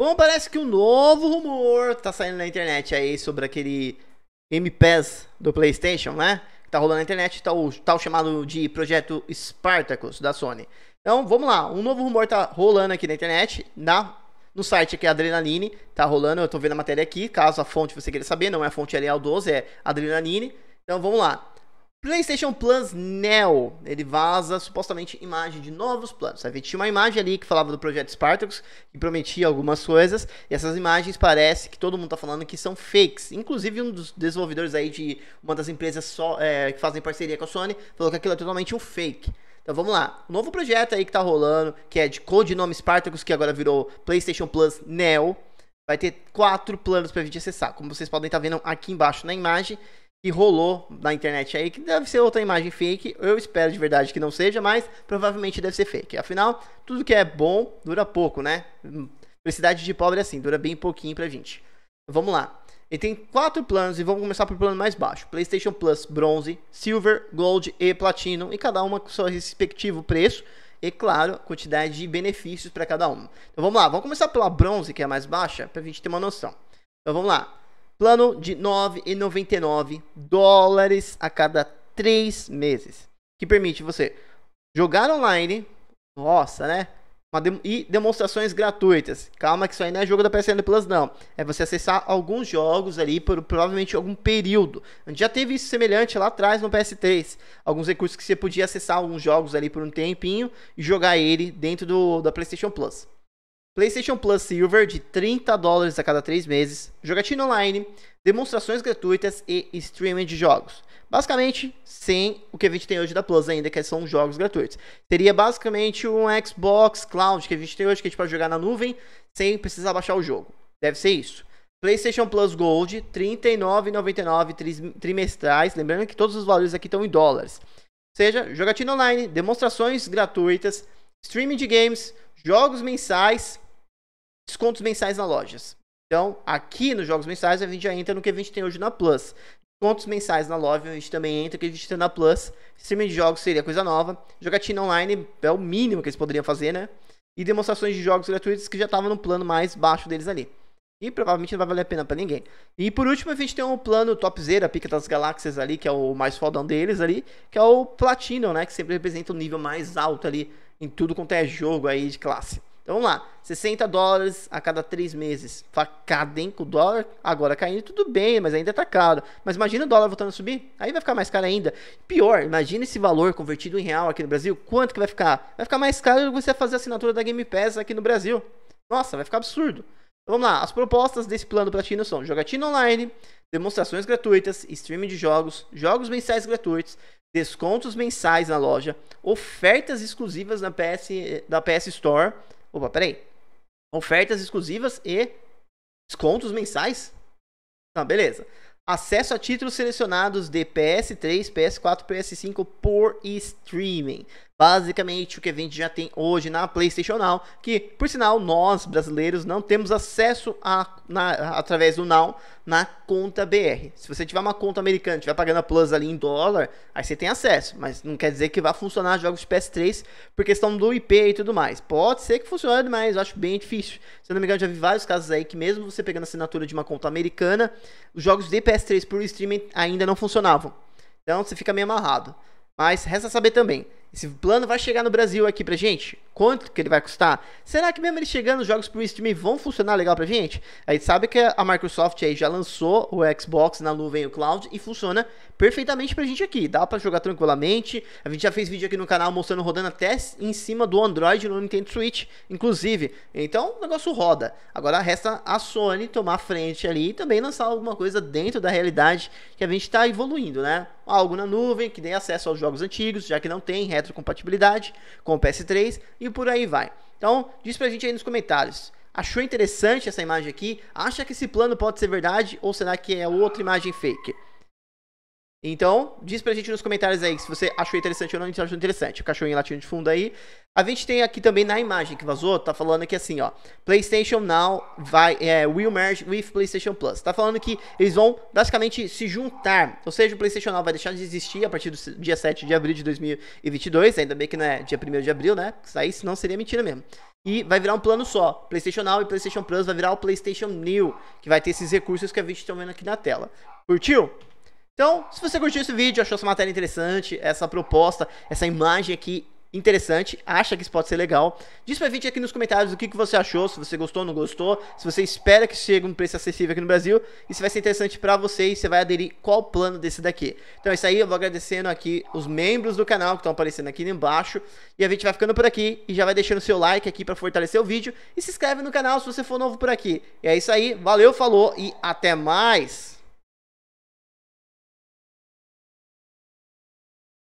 Bom, parece que um novo rumor tá saindo na internet aí sobre aquele Game Pass do PlayStation, né? Que tá rolando na internet, tal, tá o tal tá chamado de Projeto Spartacus da Sony. Então, vamos lá. Um novo rumor tá rolando aqui na internet, na no site aqui, é Adrenaline, tá rolando, eu tô vendo a matéria aqui, caso a fonte você queira saber, não é a fonte LL12, é Adrenaline. Então, vamos lá. PlayStation Plus Neo, ele vaza supostamente imagem de novos planos. Sabe? Tinha uma imagem ali que falava do projeto Spartacus, que prometia algumas coisas, e essas imagens parece que todo mundo está falando que são fakes. Inclusive um dos desenvolvedores aí de uma das empresas só, é, que fazem parceria com a Sony falou que aquilo é totalmente um fake. Então vamos lá, o novo projeto aí que está rolando, que é de codinome Spartacus, que agora virou PlayStation Plus Neo, vai ter quatro planos para a gente acessar, como vocês podem estar tá vendo aqui embaixo na imagem que rolou na internet aí, que deve ser outra imagem fake. Eu espero de verdade que não seja, mas provavelmente deve ser fake. Afinal, tudo que é bom dura pouco, né? Felicidade de pobre é assim, dura bem pouquinho pra gente. Vamos lá. Ele tem quatro planos e vamos começar pelo plano mais baixo: PlayStation Plus Bronze, Silver, Gold e Platinum, e cada uma com seu respectivo preço e, claro, quantidade de benefícios para cada uma. Então vamos lá, vamos começar pela Bronze, que é a mais baixa, para a gente ter uma noção. Então vamos lá. Plano de 9,99 dólares a cada 3 meses, que permite você jogar online, nossa, né? e demonstrações gratuitas. Calma que isso aí não é jogo da PSN Plus não. É você acessar alguns jogos ali por provavelmente algum período. A gente já teve isso semelhante lá atrás no PS3. Alguns recursos que você podia acessar alguns jogos ali por um tempinho e jogar ele dentro do da PlayStation Plus. PlayStation Plus Silver de 30 dólares a cada 3 meses, jogatina online, demonstrações gratuitas e streaming de jogos. Basicamente, sem o que a gente tem hoje da Plus ainda, que são jogos gratuitos. Seria basicamente um Xbox Cloud que a gente tem hoje, que a gente pode jogar na nuvem sem precisar baixar o jogo. Deve ser isso. PlayStation Plus Gold, R$ 39,99 trimestrais. Lembrando que todos os valores aqui estão em dólares. Ou seja, jogatina online, demonstrações gratuitas, streaming de games, jogos mensais descontos mensais na lojas. Então, aqui nos jogos mensais, a gente já entra no que a gente tem hoje na Plus. Descontos mensais na loja, a gente também entra, que a gente tem na Plus. Streaming de jogos seria coisa nova. Jogatina online é o mínimo que eles poderiam fazer, né? E demonstrações de jogos gratuitos que já estavam no plano mais baixo deles ali. E provavelmente não vai valer a pena para ninguém. E por último, a gente tem um plano top topzera, pica das galáxias ali, que é o mais fodão deles ali, que é o Platinum, né? Que sempre representa o um nível mais alto ali em tudo quanto é jogo aí de classe. Então vamos lá, 60 dólares a cada 3 meses. Facada, hein? Com o dólar agora caindo, tudo bem, mas ainda tá caro. Mas imagina o dólar voltando a subir, aí vai ficar mais caro ainda. Pior, imagina esse valor convertido em real aqui no Brasil, quanto que vai ficar? Vai ficar mais caro do que você fazer a assinatura da Game Pass aqui no Brasil. Nossa, vai ficar absurdo. Então, vamos lá, as propostas desse plano platino são jogatina online, demonstrações gratuitas, streaming de jogos, jogos mensais gratuitos, descontos mensais na loja, ofertas exclusivas na PS, da PS Store Opa, peraí. Ofertas exclusivas e descontos mensais? Tá, beleza. Acesso a títulos selecionados de PS3, PS4, PS5 por streaming basicamente o que a gente já tem hoje na PlayStation Now, que por sinal nós brasileiros não temos acesso a, na, através do Now na conta BR. Se você tiver uma conta americana, tiver pagando a Plus ali em dólar, aí você tem acesso, mas não quer dizer que vá funcionar jogos de PS3 por questão do IP e tudo mais. Pode ser que funcione, mas eu acho bem difícil. Se eu não me engano, já vi vários casos aí que mesmo você pegando a assinatura de uma conta americana, os jogos de PS3 por streaming ainda não funcionavam. Então você fica meio amarrado. Mas resta saber também esse plano vai chegar no Brasil aqui pra gente? Quanto que ele vai custar? Será que mesmo ele chegando, os jogos pro streaming vão funcionar legal pra gente? A gente sabe que a Microsoft aí já lançou o Xbox na nuvem e o cloud e funciona perfeitamente pra gente aqui. Dá pra jogar tranquilamente. A gente já fez vídeo aqui no canal mostrando rodando até em cima do Android no Nintendo Switch, inclusive. Então o negócio roda. Agora resta a Sony tomar frente ali e também lançar alguma coisa dentro da realidade que a gente tá evoluindo, né? algo na nuvem que dê acesso aos jogos antigos, já que não tem retrocompatibilidade com o PS3 e por aí vai. Então, diz pra gente aí nos comentários. Achou interessante essa imagem aqui? Acha que esse plano pode ser verdade ou será que é outra imagem fake? Então, diz pra gente nos comentários aí se você achou interessante ou não achou interessante. O cachorrinho latindo de fundo aí. A gente tem aqui também na imagem que vazou, tá falando aqui assim, ó. PlayStation Now vai, é, will merge with PlayStation Plus. Tá falando que eles vão basicamente se juntar. Ou seja, o PlayStation Now vai deixar de existir a partir do dia 7 de abril de 2022. Ainda bem que não é dia 1 de abril, né? Isso aí, senão seria mentira mesmo. E vai virar um plano só. PlayStation Now e PlayStation Plus vai virar o PlayStation New, que vai ter esses recursos que a gente tá vendo aqui na tela. Curtiu? Então, se você curtiu esse vídeo, achou essa matéria interessante, essa proposta, essa imagem aqui interessante, acha que isso pode ser legal. Diz pra gente aqui nos comentários o que, que você achou, se você gostou ou não gostou, se você espera que chegue um preço acessível aqui no Brasil e se vai ser interessante para você e você vai aderir qual plano desse daqui. Então é isso aí, eu vou agradecendo aqui os membros do canal que estão aparecendo aqui embaixo e a gente vai ficando por aqui e já vai deixando seu like aqui para fortalecer o vídeo e se inscreve no canal se você for novo por aqui. E é isso aí, valeu, falou e até mais!